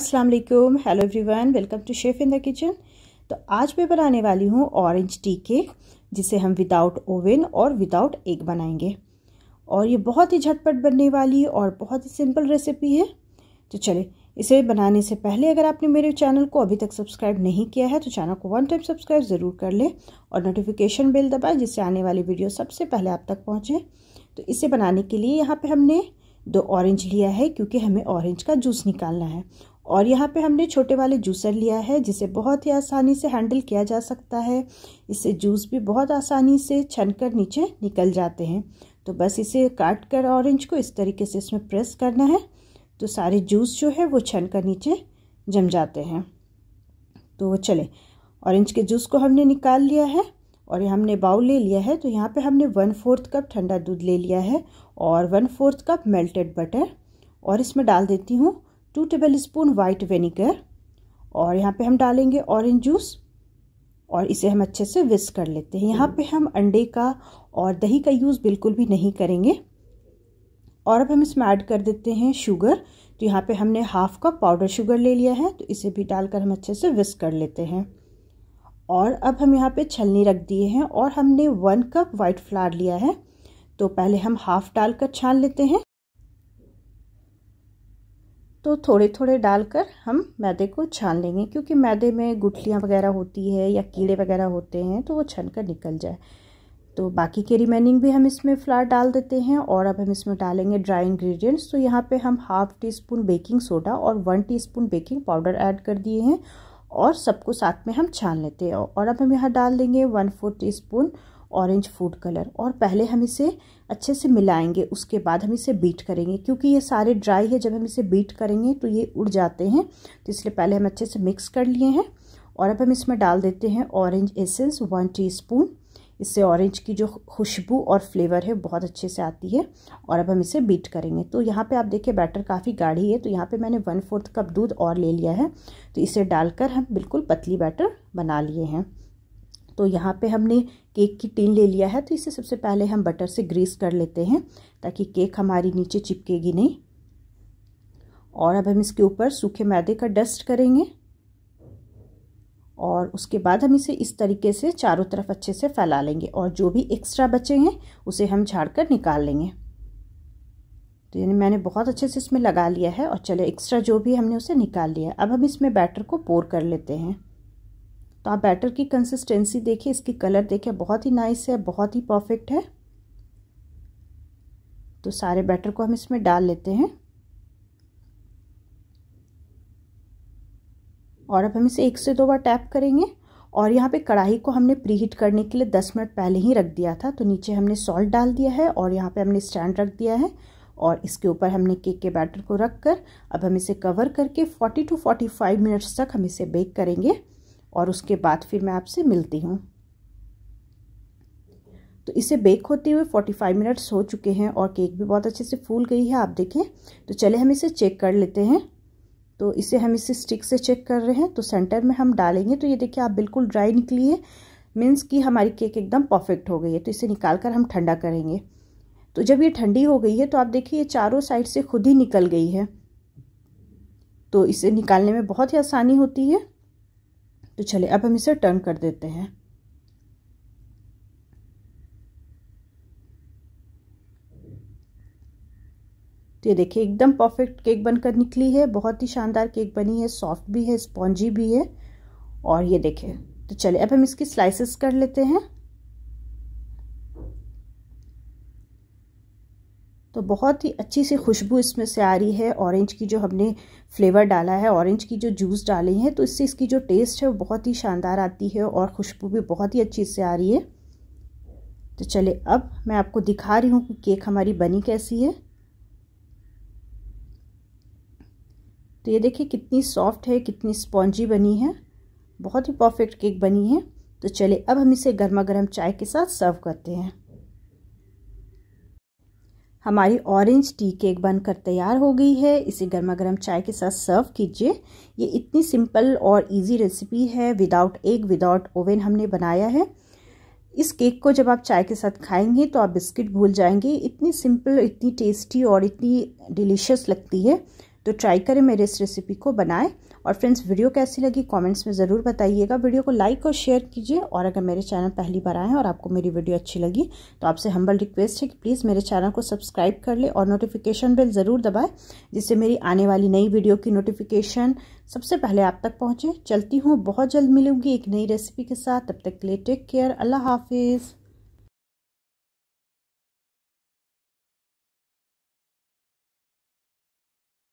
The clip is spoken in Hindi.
अस्सलाम वालेकुम hello everyone welcome to chef in the kitchen तो आज मैं बनाने वाली हूँ ऑरेंज टी केक जिसे हम विदाउट ओवन और विदाउट एग बनाएंगे और ये बहुत ही झटपट बनने वाली और बहुत ही सिंपल रेसिपी है तो चले इसे बनाने से पहले अगर आपने मेरे चैनल को अभी तक सब्सक्राइब नहीं किया है तो चैनल को वन टाइम सब्सक्राइब ज़रूर कर लें और नोटिफिकेशन बेल दबाएँ जिससे आने वाली वीडियो सबसे पहले आप तक पहुँचे तो इसे बनाने के लिए यहाँ पर हमने दो ऑरेंज लिया है क्योंकि हमें ऑरेंज का जूस निकालना है और यहाँ पे हमने छोटे वाले जूसर लिया है जिसे बहुत ही आसानी से हैंडल किया जा सकता है इससे जूस भी बहुत आसानी से छन कर नीचे निकल जाते हैं तो बस इसे काट कर ऑरेंज को इस तरीके से इसमें प्रेस करना है तो सारे जूस जो है वो छन कर नीचे जम जाते हैं तो चले ऑरेंज के जूस को हमने निकाल लिया है और हमने बाउल ले लिया है तो यहाँ पे हमने वन फोर्थ कप ठंडा दूध ले लिया है और one fourth cup melted butter और इसमें डाल देती हूँ two tablespoon white vinegar और यहाँ पे हम डालेंगे ऑरेंज जूस और इसे हम अच्छे से विस्क कर लेते हैं यहाँ पे हम अंडे का और दही का यूज़ बिल्कुल भी नहीं करेंगे और अब हम इसमें ऐड कर देते हैं शुगर तो यहाँ पे हमने हाफ कप पाउडर शुगर ले लिया है तो इसे भी डालकर हम अच्छे से विस्क कर लेते हैं और अब हम यहाँ पे छलनी रख दिए हैं और हमने वन कप वाइट फ्लावर लिया है तो पहले हम हाफ डालकर छान लेते हैं तो थोड़े थोड़े डालकर हम मैदे को छान लेंगे क्योंकि मैदे में गुठलियाँ वगैरह होती है या कीड़े वगैरह होते हैं तो वो छन कर निकल जाए तो बाकी के रिमेनिंग भी हम इसमें फ्लार डाल देते हैं और अब हम इसमें डालेंगे ड्राई इंग्रेडिएंट्स तो यहाँ पे हम half teaspoon baking soda और one teaspoon baking powder add कर दिए हैं और सबको साथ में हम छान लेते हैं और अब हम यहाँ डाल देंगे one four teaspoon orange food colour और पहले हम इसे अच्छे से मिलाएंगे उसके बाद हम इसे बीट करेंगे क्योंकि ये सारे ड्राई है जब हम इसे बीट करेंगे तो ये उड़ जाते हैं तो इसलिए पहले हम अच्छे से मिक्स कर लिए हैं और अब हम इसमें डाल देते हैं ऑरेंज एसेंस वन टीस्पून इससे ऑरेंज की जो खुशबू और फ्लेवर है बहुत अच्छे से आती है और अब हम इसे बीट करेंगे तो यहाँ पे आप देखिए बैटर काफ़ी गाढ़ी है तो यहाँ पे मैंने वन फोर्थ कप दूध और ले लिया है तो इसे डालकर हम बिल्कुल पतली बैटर बना लिए हैं तो यहाँ पे हमने केक की टीन ले लिया है तो इसे सबसे पहले हम बटर से ग्रीस कर लेते हैं ताकि केक हमारी नीचे चिपकेगी नहीं और अब हम इसके ऊपर सूखे मैदे का डस्ट करेंगे और उसके बाद हम इसे इस तरीके से चारों तरफ अच्छे से फैला लेंगे और जो भी एक्स्ट्रा बचे हैं उसे हम झाड़ कर निकाल लेंगे तो यानी मैंने बहुत अच्छे से इसमें लगा लिया है और चले एक्स्ट्रा जो भी हमने उसे निकाल लिया अब हम इसमें बैटर को पोर कर लेते हैं तो आप बैटर की कंसिस्टेंसी देखिए इसकी कलर देखिए बहुत ही नाइस है बहुत ही परफेक्ट है तो सारे बैटर को हम इसमें डाल लेते हैं और अब हम इसे एक से दो बार टैप करेंगे और यहाँ पे कढ़ाई को हमने प्री हीट करने के लिए दस मिनट पहले ही रख दिया था तो नीचे हमने सॉल्ट डाल दिया है और यहाँ पे हमने स्टैंड रख दिया है और इसके ऊपर हमने केक के बैटर को रख कर अब हम इसे कवर करके 40 टू 45 मिनट्स तक हम इसे बेक करेंगे और उसके बाद फिर मैं आपसे मिलती हूँ तो इसे बेक होते हुए 45 मिनट्स हो चुके हैं और केक भी बहुत अच्छे से फूल गई है आप देखें तो चले हम इसे चेक कर लेते हैं तो इसे हम इसे स्टिक से चेक कर रहे हैं तो सेंटर में हम डालेंगे तो ये देखिए आप बिल्कुल ड्राई निकली है मीन्स कि हमारी केक एकदम परफेक्ट हो गई है तो इसे निकाल कर हम ठंडा करेंगे तो जब ये ठंडी हो गई है तो आप देखिए ये चारों साइड से खुद ही निकल गई है तो इसे निकालने में बहुत ही आसानी होती है तो चले अब हम इसे टर्न कर देते हैं तो ये देखिए एकदम परफेक्ट केक बनकर निकली है बहुत ही शानदार केक बनी है सॉफ्ट भी है स्पॉन्जी भी है और ये देखिए तो चले अब हम इसकी स्लाइसेस कर लेते हैं तो बहुत ही अच्छी सी खुशबू इसमें से आ रही है ऑरेंज की जो हमने फ्लेवर डाला है ऑरेंज की जो जूस डाले हैं तो इससे इसकी जो टेस्ट है वो बहुत ही शानदार आती है और खुशबू भी बहुत ही अच्छी से आ रही है तो चले अब मैं आपको दिखा रही हूँ कि केक हमारी बनी कैसी है तो ये देखिए कितनी सॉफ्ट है कितनी स्पॉन्जी बनी है बहुत ही परफेक्ट केक बनी है तो चले अब हम इसे गर्मा गर्म चाय के साथ सर्व करते हैं हमारी ऑरेंज टी केक बनकर तैयार हो गई है इसे गर्मा गर्म चाय के साथ सर्व कीजिए ये इतनी सिंपल और इजी रेसिपी है विदाउट एग विदाउट ओवन हमने बनाया है इस केक को जब आप चाय के साथ खाएंगे तो आप बिस्किट भूल जाएंगे इतनी सिंपल इतनी टेस्टी और इतनी डिलीशियस लगती है तो ट्राई करें मेरे इस रेसिपी को बनाएं और फ्रेंड्स वीडियो कैसी लगी कमेंट्स में ज़रूर बताइएगा वीडियो को लाइक और शेयर कीजिए और अगर मेरे चैनल पहली बार आएँ और आपको मेरी वीडियो अच्छी लगी तो आपसे हम्बल रिक्वेस्ट है कि प्लीज़ मेरे चैनल को सब्सक्राइब कर लें और नोटिफिकेशन बिल ज़रूर दबाएँ जिससे मेरी आने वाली नई वीडियो की नोटिफिकेशन सबसे पहले आप तक पहुँचे चलती हूँ बहुत जल्द मिलूंगी एक नई रेसिपी के साथ तब तक के लिए टेक केयर अल्लाह हाफिज़